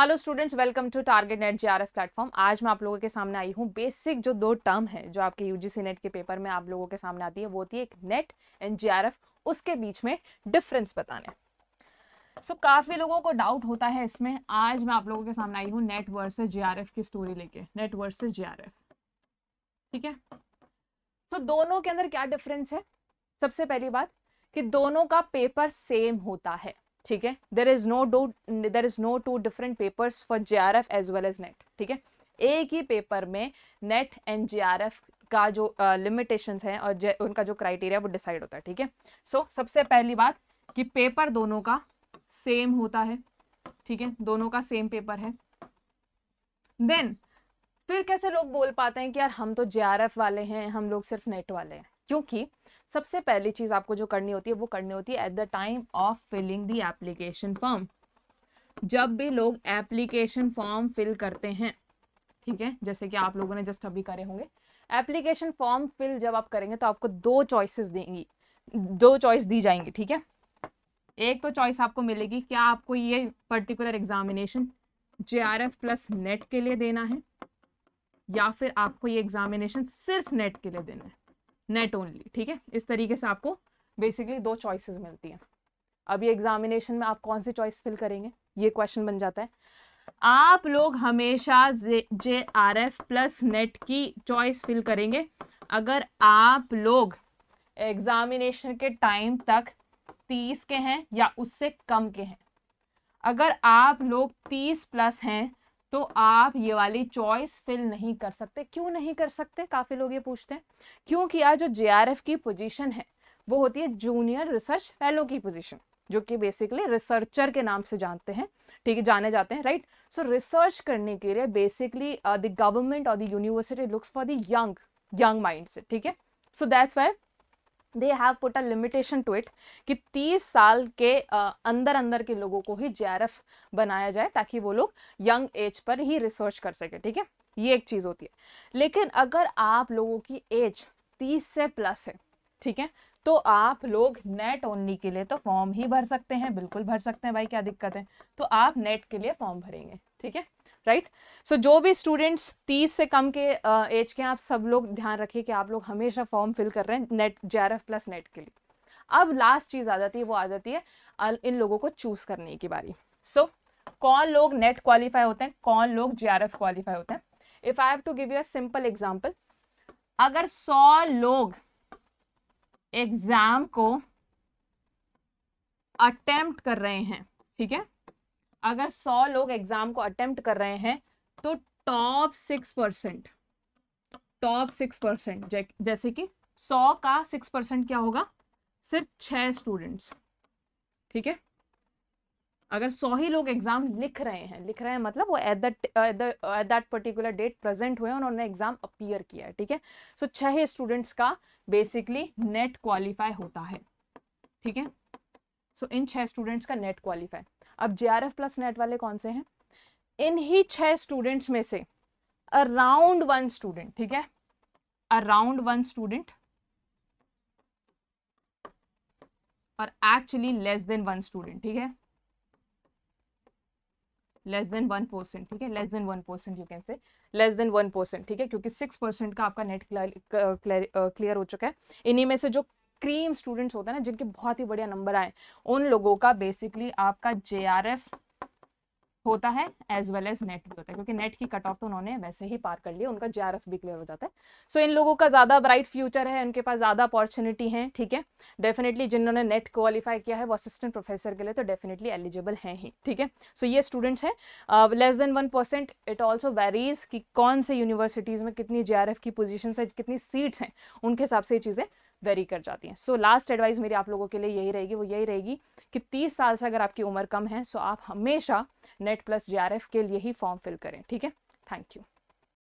hello students welcome to Target NET G platform आज मैं आप लोगों के सामने आई हूँ बेसिक जो दो टर्म है जो आपके यूजीसी नेट के पेपर में आप लोगों के सामने आती है वो होती है एक नेट एंड जीआरएफ उसके बीच में डिफरेंस बताने सो so, काफ़ी लोगों को डाउट होता है इसमें आज मैं आप लोगों के सामने आई हूँ नेट वर्सेज एफ की स्टोरी लेके नेट वर्सेज एफ ठीक है सो so, दोनों के अंदर क्या डिफरेंस है सबसे पहली बात कि दोनों का पेपर सेम होता है ठीक है there is no do there is no two different papers for J R F as well as NET ठीक है एक ही पेपर में NET and J R F का जो लिमिटेशन uh, है और जे, उनका जो क्राइटेरिया वो डिसाइड होता है ठीक है सो सबसे पहली बात कि पेपर दोनों का सेम होता है ठीक है दोनों का सेम पेपर है देन फिर कैसे लोग बोल पाते हैं कि यार हम तो जे वाले हैं हम लोग सिर्फ नेट वाले हैं क्योंकि सबसे पहली चीज़ आपको जो करनी होती है वो करनी होती है at the time of filling the application form जब भी लोग एप्लीकेशन फॉर्म फिल करते हैं ठीक है जैसे कि आप लोगों ने जस्ट अभी करे होंगे एप्लीकेशन फॉर्म फिल जब आप करेंगे तो आपको दो चॉइसेस देंगी दो चॉइस दी जाएंगी ठीक है एक तो चॉइस आपको मिलेगी क्या आपको ये particular examination J R F plus NET के लिए देना है या फिर आपको ये एग्जामिनेशन सिर्फ नेट के लिए देना है नेट ओनली ठीक है इस तरीके से आपको बेसिकली दो चॉइसेस मिलती हैं अभी एग्जामिनेशन में आप कौन सी चॉइस फिल करेंगे ये क्वेश्चन बन जाता है आप लोग हमेशा J, J R F plus NET की चॉइस फिल करेंगे अगर आप लोग एग्जामिनेशन के टाइम तक तीस के हैं या उससे कम के हैं अगर आप लोग तीस प्लस हैं तो आप ये वाली चॉइस फिल नहीं कर सकते क्यों नहीं कर सकते काफ़ी लोग ये पूछते हैं क्योंकि आज जो जे की पोजीशन है वो होती है जूनियर रिसर्च फेलो की पोजीशन जो कि बेसिकली रिसर्चर के नाम से जानते हैं ठीक है जाने जाते हैं राइट सो रिसर्च करने के लिए बेसिकली द गवर्नमेंट और the university looks for the young young mind से ठीक है so that's why they have put a limitation to it कि 30 साल के अंदर अंदर के लोगों को ही जे बनाया जाए ताकि वो लोग यंग एज पर ही रिसर्च कर सके ठीक है ये एक चीज़ होती है लेकिन अगर आप लोगों की एज 30 से प्लस है ठीक है तो आप लोग नेट ओनली के लिए तो फॉर्म ही भर सकते हैं बिल्कुल भर सकते हैं भाई क्या दिक्कत है तो आप नेट के लिए फॉर्म भरेंगे ठीक है राइट सो so, जो भी स्टूडेंट्स 30 से कम के एज के हैं आप सब लोग ध्यान रखिए कि आप लोग हमेशा फॉर्म फिल कर रहे हैं नेट जे प्लस नेट के लिए अब लास्ट चीज़ आ जाती है वो आ जाती है इन लोगों को चूज़ करने की बारी सो so, कौन लोग नेट क्वालिफाई होते हैं कौन लोग जे आर एफ क्वालिफाई होते हैं if I have to give you simple example अगर सौ लोग एग्ज़ाम को अटेम्प्ट कर रहे हैं ठीक है अगर सौ लोग एग्जाम को अटेम्प्ट कर रहे हैं तो top six percent top six percent जैसे कि सौ का सिक्स परसेंट क्या होगा सिर्फ छह स्टूडेंट्स ठीक है अगर सौ ही लोग एग्जाम लिख रहे हैं लिख रहे हैं मतलब वो at that particular date present हुए उन्होंने एग्जाम अपीयर किया है ठीक है सो छह ही स्टूडेंट्स का बेसिकली नेट क्वालिफाई होता है ठीक है सो इन छह स्टूडेंट्स का नेट क्वालिफाई अब J R F plus NET वाले कौन से हैं ही छह स्टूडेंट्स में से अराउंड वन स्टूडेंट ठीक है अराउंड वन स्टूडेंट और actually less than one student ठीक है लेस देन वन परसेंट ठीक है less than one percent you can say less than one percent ठीक है क्योंकि सिक्स परसेंट का आपका नेट क्लियर हो चुका है इन्हीं में से जो क्रीम स्टूडेंट्स होते हैं ना जिनके बहुत ही बढ़िया नंबर आए उन लोगों का बेसिकली आपका जे होता है एज वेल एज नेट भी होता है क्योंकि नेट की कट ऑफ तो उन्होंने वैसे ही पार कर लिया उनका जे भी क्लियर हो जाता है सो so, इन लोगों का ज़्यादा ब्राइट फ्यूचर है उनके पास ज़्यादा अपॉर्चुनिटी है ठीक है डेफिनेटली जिन्होंने नेट क्वालिफाई किया है वो असिस्टेंट प्रोफेसर के लिए तो डेफिनेटली एलिजिबल हैं ही ठीक है सो so, ये स्टूडेंट्स हैं less than one percent it also varies कि कौन से यूनिवर्सिटीज़ में कितनी जे की पोजिशन है कितनी सीट्स हैं उनके हिसाब से ये चीज़ें वेरी कर जाती हैं सो लास्ट एडवाइस मेरी आप लोगों के लिए यही रहेगी वो यही रहेगी कि तीस साल से अगर आपकी उम्र कम है सो आप हमेशा नेट प्लस जे के लिए ही फॉर्म फिल करें ठीक है थैंक यू